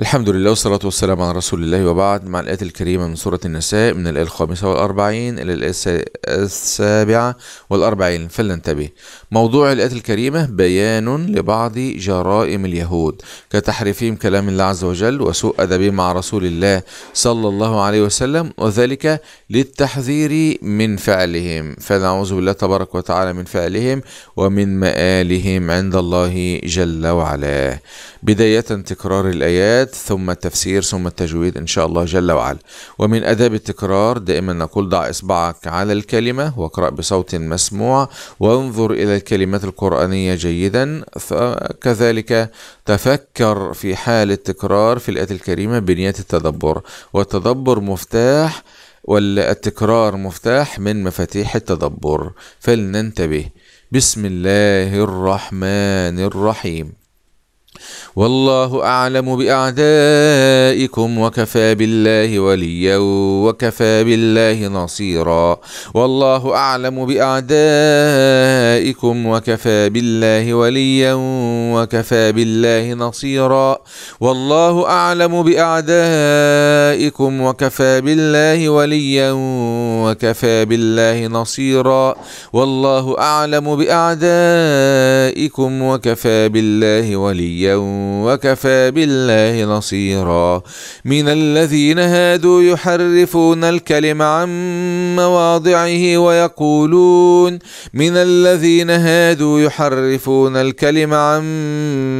الحمد لله والصلاة والسلام على رسول الله وبعد مع الآية الكريمة من سورة النساء من الآية الخامسة والأربعين إلى الآية السابعة والأربعين فلننتبه موضوع الآية الكريمة بيان لبعض جرائم اليهود كتحريفهم كلام الله عز وجل وسوء أدبهم مع رسول الله صلى الله عليه وسلم وذلك للتحذير من فعلهم فنعوذ بالله تبارك وتعالى من فعلهم ومن مآلهم عند الله جل وعلا بداية تكرار الآيات الآيات ثم التفسير ثم التجويد إن شاء الله جل وعلا ومن أداب التكرار دائما نقول ضع إصبعك على الكلمة واقرأ بصوت مسموع وانظر إلى الكلمات القرآنية جيدا كذلك تفكر في حال التكرار في الآية الكريمة بنية التدبر والتدبر مفتاح والتكرار مفتاح من مفاتيح التدبر فلننتبه بسم الله الرحمن الرحيم والله اعلم باعدائكم وكفى بالله وليا وكفى بالله نصيرا والله اعلم باعدائكم وكفى بالله وليا وكفى بالله نصيرا والله اعلم باعدائكم وكفى بالله وليا وكفى بالله نصيرا والله اعلم باعدائكم وكفى بالله وليا وكفى بالله نصيرا من الذين هادوا يحرفون الكلم عن مواضعه ويقولون من الذين هادوا يحرفون الكلم عن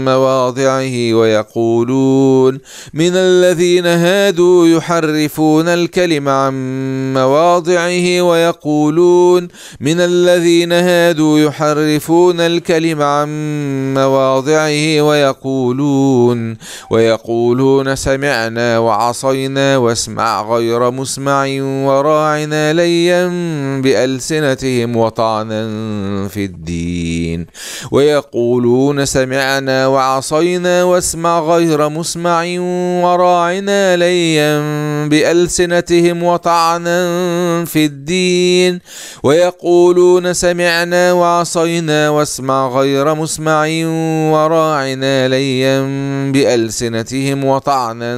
مواضعه ويقولون من الذين هادوا يحرفون الكلم عن مواضعه ويقولون من الذين هادوا يحرفون الكلم عن مواضعه ويقولون يقولون ويقولون سمعنا وعصينا واسمع غير مسمع وراعنا ليا بألسنتهم وطعنا في الدين ويقولون سمعنا وعصينا واسمع غير مسمع وراعنا ليا بألسنتهم وطعنا في الدين ويقولون سمعنا وعصينا واسمع غير مسمع وراعنا عليا بألسنتهم وطعنا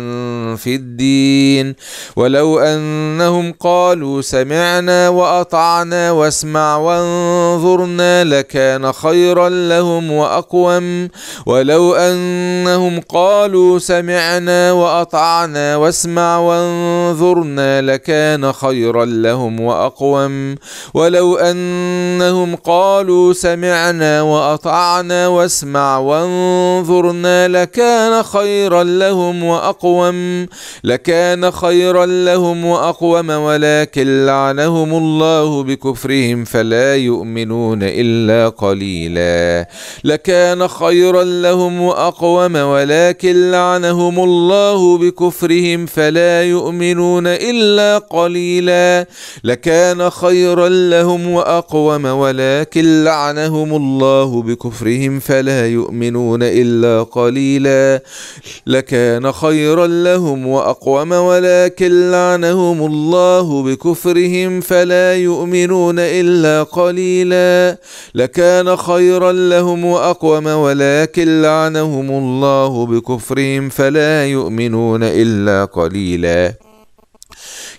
في الدين ولو أنهم قالوا سمعنا وأطعنا واسمع وانظرنا لكان خيرا لهم وأقوم ولو أنهم قالوا سمعنا وأطعنا واسمع وانظرنا لكان خيرا لهم وأقوم ولو أنهم قالوا سمعنا وأطعنا واسمع وانظرنا انظرنا لكان خيرا لهم وأقوم لكان خيرا لهم وأقوم ولكن لعنهم الله بكفرهم فلا يؤمنون إلا قليلا لكان خيرا لهم وأقوم ولكن لعنهم الله بكفرهم فلا يؤمنون إلا قليلا لكان خيرا لهم وأقوم ولكن لعنهم الله بكفرهم فلا يؤمنون إلا إلا قليلا لكان خيرا لهم وأقوم ولكن لعنهم الله بكفرهم فلا يؤمنون إلا قليلا لكان خيرا لهم وأقوم ولكن لعنهم الله بكفرهم فلا يؤمنون إلا قليلا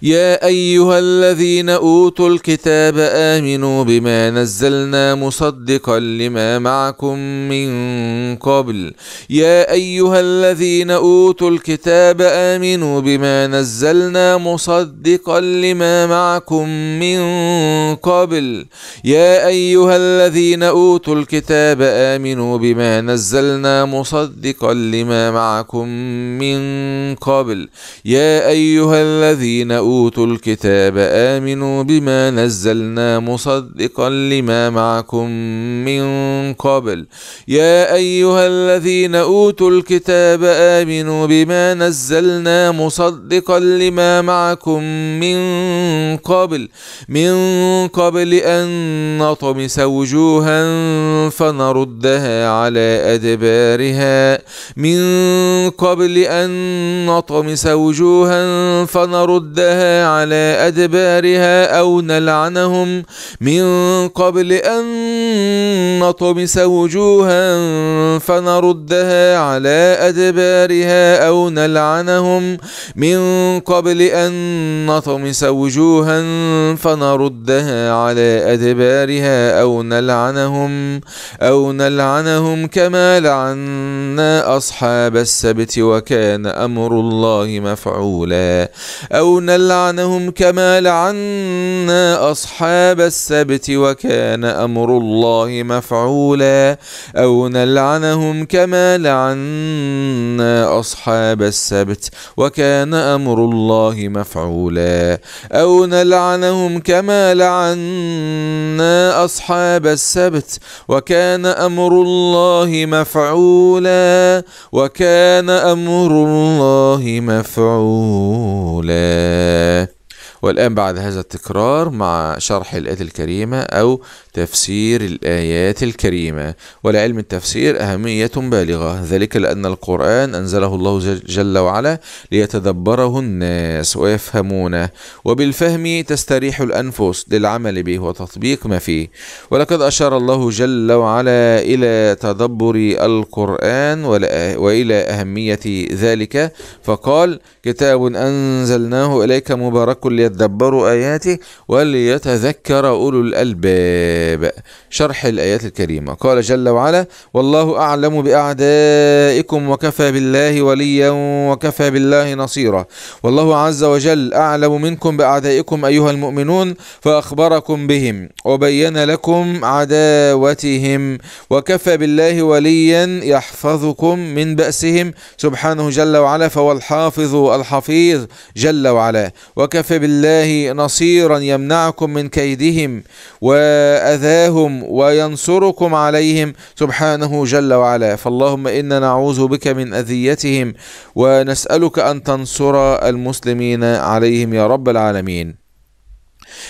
يا أيها الذين أوتوا الكتاب آمنوا بما نزلنا مصدقا لما معكم من قبل يا أيها الذين أوتوا الكتاب آمنوا بما نزلنا مصدقا لما معكم من قبل يا أيها الذين أوتوا الكتاب آمنوا بما نزلنا مصدقا لما معكم من قبل يا أيها الذين أوتوا الكتاب آمنوا بما نزلنا مصدقا لما معكم من قبل يا أيها الذين أوتوا الكتاب آمنوا بما نزلنا مصدقا لما معكم من قبل من قبل أن نطمس وجوها فنردها على أدبارها من قبل أن نطمس وجوها فنردها على أدبارها أو نلعنهم من قبل أن نطمس وجوها فنردها على أدبارها أو نلعنهم من قبل أن نطمس وجوها وجوها فنردها على أدبارها أو نلعنهم أو نلعنهم كما لعنا أصحاب السبت وكان أمر الله مفعولا أو نلعنهم كما لعنا أصحاب السبت وكان أمر الله مفعولا أو نلعنهم كما لعنا أصحاب السبت وكان أمر الله مفعولا أو نلعنهم كما لعنا أصحاب السبت وكان أمر الله مفعولا وكان أمر الله مفعولا والآن بعد هذا التكرار مع شرح الآيات الكريمة أو تفسير الآيات الكريمة ولعلم التفسير أهمية بالغة ذلك لأن القرآن أنزله الله جل وعلا ليتدبره الناس ويفهمونه وبالفهم تستريح الأنفس للعمل به وتطبيق ما فيه ولقد أشار الله جل وعلا إلى تدبر القرآن وإلى أهمية ذلك فقال كتاب أنزلناه إليك مبارك ليدبر وليدبروا آياته وليتذكر أولو الألباب شرح الآيات الكريمة قال جل وعلا والله أعلم بأعدائكم وكفى بالله وليا وكفى بالله نصيرا والله عز وجل أعلم منكم بأعدائكم أيها المؤمنون فأخبركم بهم وبين لكم عداوتهم وكفى بالله وليا يحفظكم من بأسهم سبحانه جل وعلا فهو الحافظ الحفيظ جل وعلا وكفى بالله الله نصيرا يمنعكم من كيدهم واذاهم وينصركم عليهم سبحانه جل وعلا فاللهم انا نعوذ بك من اذيتهم ونسالك ان تنصر المسلمين عليهم يا رب العالمين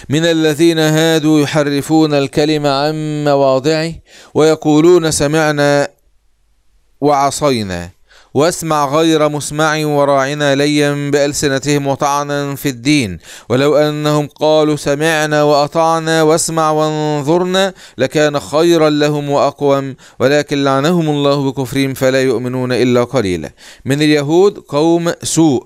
من الذين هادوا يحرفون الكلم عن مواضعه ويقولون سمعنا وعصينا واسمع غير مسمع وراعنا ليا بألسنتهم وطعنا في الدين ولو أنهم قالوا سمعنا وأطعنا واسمع وانظرنا لكان خيرا لهم وأقوم ولكن لعنهم الله بكفرهم فلا يؤمنون إلا قليلا من اليهود قوم سوء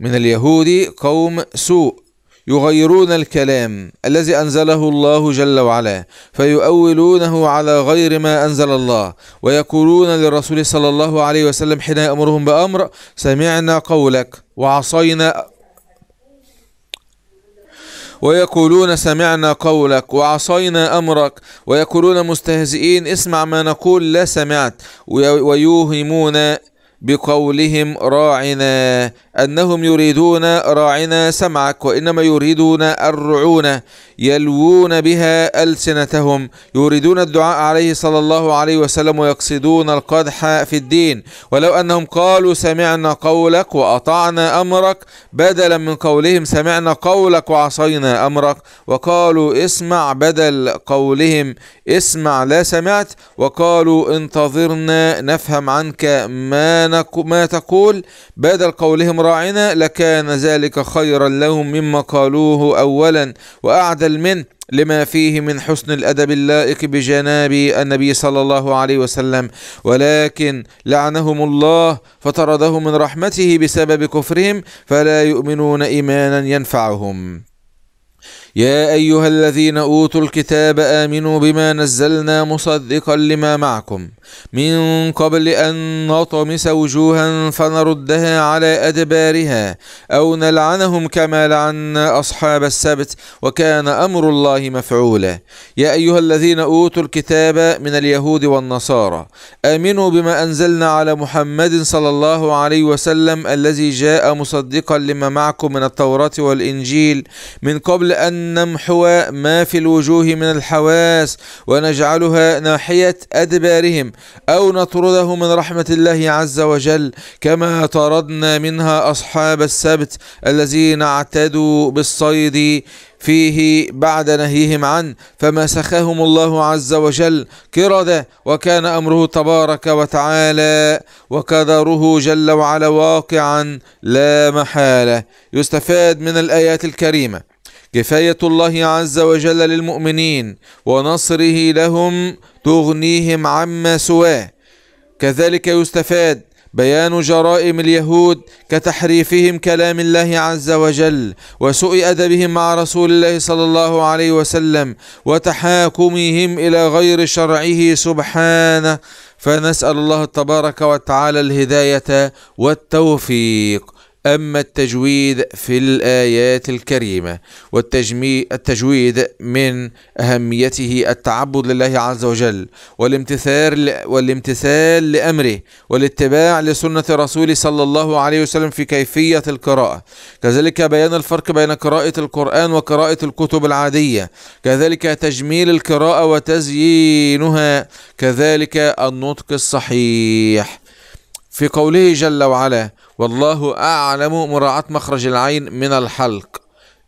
من اليهود قوم سوء يغيرون الكلام الذي انزله الله جل وعلا فيؤولونه على غير ما انزل الله ويقولون للرسول صلى الله عليه وسلم حين يامرهم بامر سمعنا قولك وعصينا ويقولون سمعنا قولك وعصينا امرك ويقولون مستهزئين اسمع ما نقول لا سمعت ويوهمون بقولهم راعنا أنهم يريدون راعنا سمعك وإنما يريدون الرعونة يلوون بها ألسنتهم يريدون الدعاء عليه صلى الله عليه وسلم ويقصدون القدح في الدين ولو أنهم قالوا سمعنا قولك وأطعنا أمرك بدلا من قولهم سمعنا قولك وعصينا أمرك وقالوا اسمع بدل قولهم اسمع لا سمعت وقالوا انتظرنا نفهم عنك ما ما, تقول بدل قولهم راعنا لكان ذلك خيرا لهم مما قالوه أولا وأعدل منه لما فيه من حسن الأدب اللائق بجناب النبي صلى الله عليه وسلم ولكن لعنهم الله فطردهم من رحمته بسبب كفرهم فلا يؤمنون إيمانا ينفعهم يا أيها الذين أوتوا الكتاب آمنوا بما نزلنا مصدقا لما معكم من قبل أن نطمس وجوها فنردها على أدبارها أو نلعنهم كما لعنا أصحاب السبت وكان أمر الله مفعولا يا أيها الذين أوتوا الكتاب من اليهود والنصارى آمنوا بما أنزلنا على محمد صلى الله عليه وسلم الذي جاء مصدقا لما معكم من التوراة والإنجيل من قبل أن نمحو ما في الوجوه من الحواس ونجعلها ناحية أدبارهم أو نطرده من رحمة الله عز وجل كما طردنا منها أصحاب السبت الذين اعتدوا بالصيد فيه بعد نهيهم عنه فمسخهم الله عز وجل قردة وكان أمره تبارك وتعالى وقدره جل وعلا واقعا لا محالة يستفاد من الآيات الكريمة كفاية الله عز وجل للمؤمنين ونصره لهم تغنيهم عما سواه كذلك يستفاد بيان جرائم اليهود كتحريفهم كلام الله عز وجل وسوء أدبهم مع رسول الله صلى الله عليه وسلم وتحاكمهم إلى غير شرعه سبحانه فنسأل الله تبارك وتعالى الهداية والتوفيق أما التجويد في الآيات الكريمة والتجويد من أهميته التعبد لله عز وجل والامتثال والامتثال لأمره والاتباع لسنة رسوله صلى الله عليه وسلم في كيفية القراءة كذلك بيان الفرق بين قراءة القرآن وقراءة الكتب العادية كذلك تجميل القراءة وتزيينها كذلك النطق الصحيح في قوله جل وعلا والله أعلم مراعاة مخرج العين من الحلق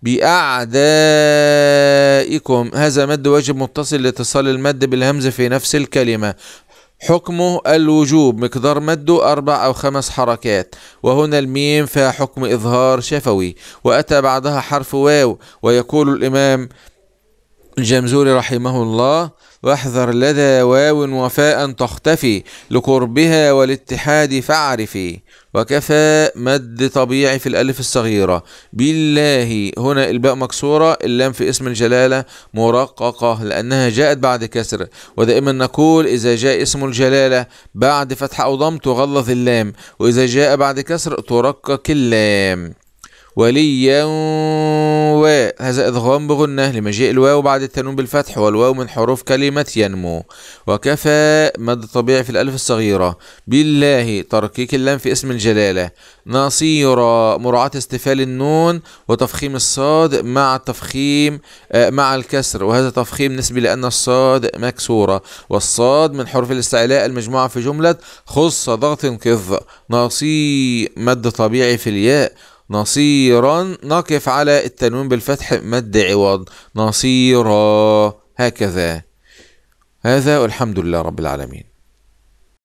بأعدائكم هذا مد واجب متصل لاتصال المد بالهمزة في نفس الكلمة حكمه الوجوب مقدار مده أربع أو خمس حركات وهنا الميم فيها حكم إظهار شفوي وأتى بعدها حرف واو ويقول الإمام الجمزوري رحمه الله واحذر لدى واو وفاء تختفي لقربها والاتحاد فاعرفي وكفى مد طبيعي في الألف الصغيرة بالله هنا الباء مكسورة اللام في اسم الجلالة مرققة لأنها جاءت بعد كسر ودائما نقول إذا جاء اسم الجلالة بعد فتح أو ضم تغلظ اللام وإذا جاء بعد كسر ترقق اللام وليا و هذا إدغام بغنة لمجيء الواو بعد التنوين بالفتح والواو من حروف كلمة ينمو وكفى مد طبيعي في الألف الصغيرة بالله تركيك اللام في اسم الجلالة نصيرا مراعاة استفال النون وتفخيم الصاد مع التفخيم آه، مع الكسر وهذا تفخيم نسبي لأن الصاد مكسورة والصاد من حروف الاستعلاء المجموعة في جملة خص ضغط كظ نصي مد طبيعي في الياء نصيرا نقف على التنوين بالفتح مد عوض نصيرا هكذا هذا والحمد لله رب العالمين